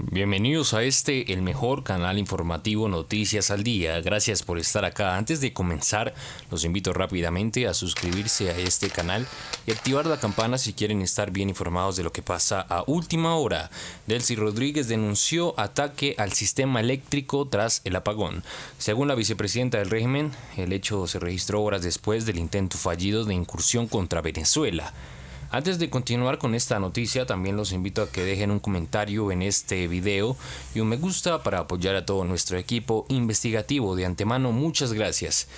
Bienvenidos a este, el mejor canal informativo Noticias al Día. Gracias por estar acá. Antes de comenzar, los invito rápidamente a suscribirse a este canal y activar la campana si quieren estar bien informados de lo que pasa a última hora. Delcy Rodríguez denunció ataque al sistema eléctrico tras el apagón. Según la vicepresidenta del régimen, el hecho se registró horas después del intento fallido de incursión contra Venezuela. Antes de continuar con esta noticia, también los invito a que dejen un comentario en este video y un me gusta para apoyar a todo nuestro equipo investigativo. De antemano, muchas gracias.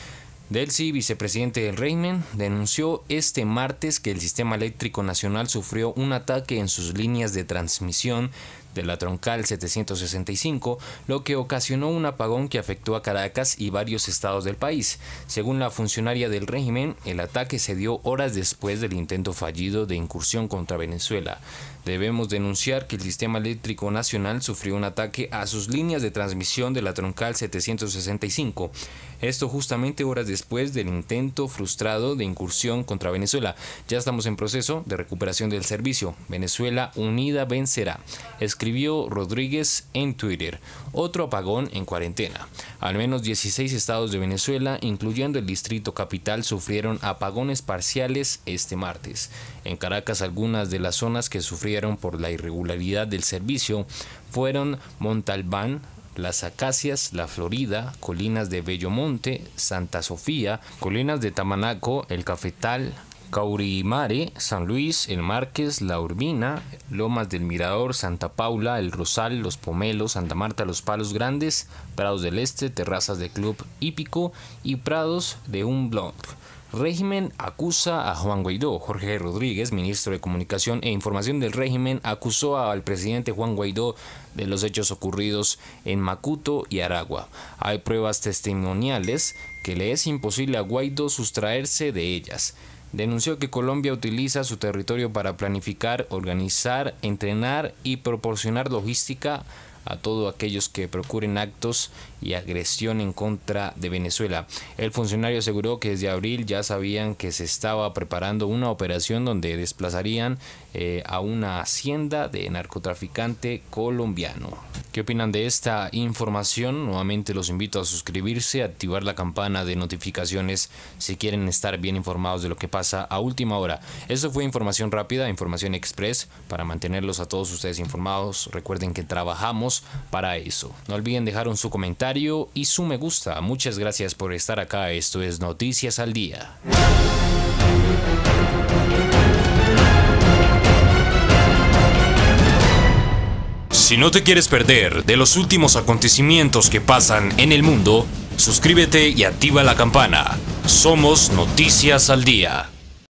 Delcy, vicepresidente del reymen denunció este martes que el Sistema Eléctrico Nacional sufrió un ataque en sus líneas de transmisión de la troncal 765, lo que ocasionó un apagón que afectó a Caracas y varios estados del país. Según la funcionaria del régimen, el ataque se dio horas después del intento fallido de incursión contra Venezuela. Debemos denunciar que el sistema eléctrico nacional sufrió un ataque a sus líneas de transmisión de la troncal 765. Esto justamente horas después del intento frustrado de incursión contra Venezuela. Ya estamos en proceso de recuperación del servicio. Venezuela unida vencerá. Es escribió Rodríguez en Twitter. Otro apagón en cuarentena. Al menos 16 estados de Venezuela, incluyendo el distrito capital, sufrieron apagones parciales este martes. En Caracas, algunas de las zonas que sufrieron por la irregularidad del servicio fueron Montalbán, las Acacias, La Florida, Colinas de Bellomonte, Santa Sofía, Colinas de Tamanaco, El Cafetal, Caurimare, San Luis, El Márquez, La Urbina, Lomas del Mirador, Santa Paula, El Rosal, Los Pomelos, Santa Marta, Los Palos Grandes, Prados del Este, Terrazas de Club Hípico y Prados de un blog. Régimen acusa a Juan Guaidó. Jorge Rodríguez, ministro de Comunicación e Información del régimen, acusó al presidente Juan Guaidó de los hechos ocurridos en Macuto y Aragua. Hay pruebas testimoniales que le es imposible a Guaidó sustraerse de ellas denunció que Colombia utiliza su territorio para planificar, organizar, entrenar y proporcionar logística a todos aquellos que procuren actos y agresión en contra de Venezuela. El funcionario aseguró que desde abril ya sabían que se estaba preparando una operación donde desplazarían eh, a una hacienda de narcotraficante colombiano. ¿Qué opinan de esta información? Nuevamente los invito a suscribirse, activar la campana de notificaciones si quieren estar bien informados de lo que pasa a última hora. Eso fue información rápida, información express para mantenerlos a todos ustedes informados. Recuerden que trabajamos para eso. No olviden dejar un su comentario y su me gusta. Muchas gracias por estar acá. Esto es Noticias al Día. Si no te quieres perder de los últimos acontecimientos que pasan en el mundo, suscríbete y activa la campana. Somos Noticias al Día.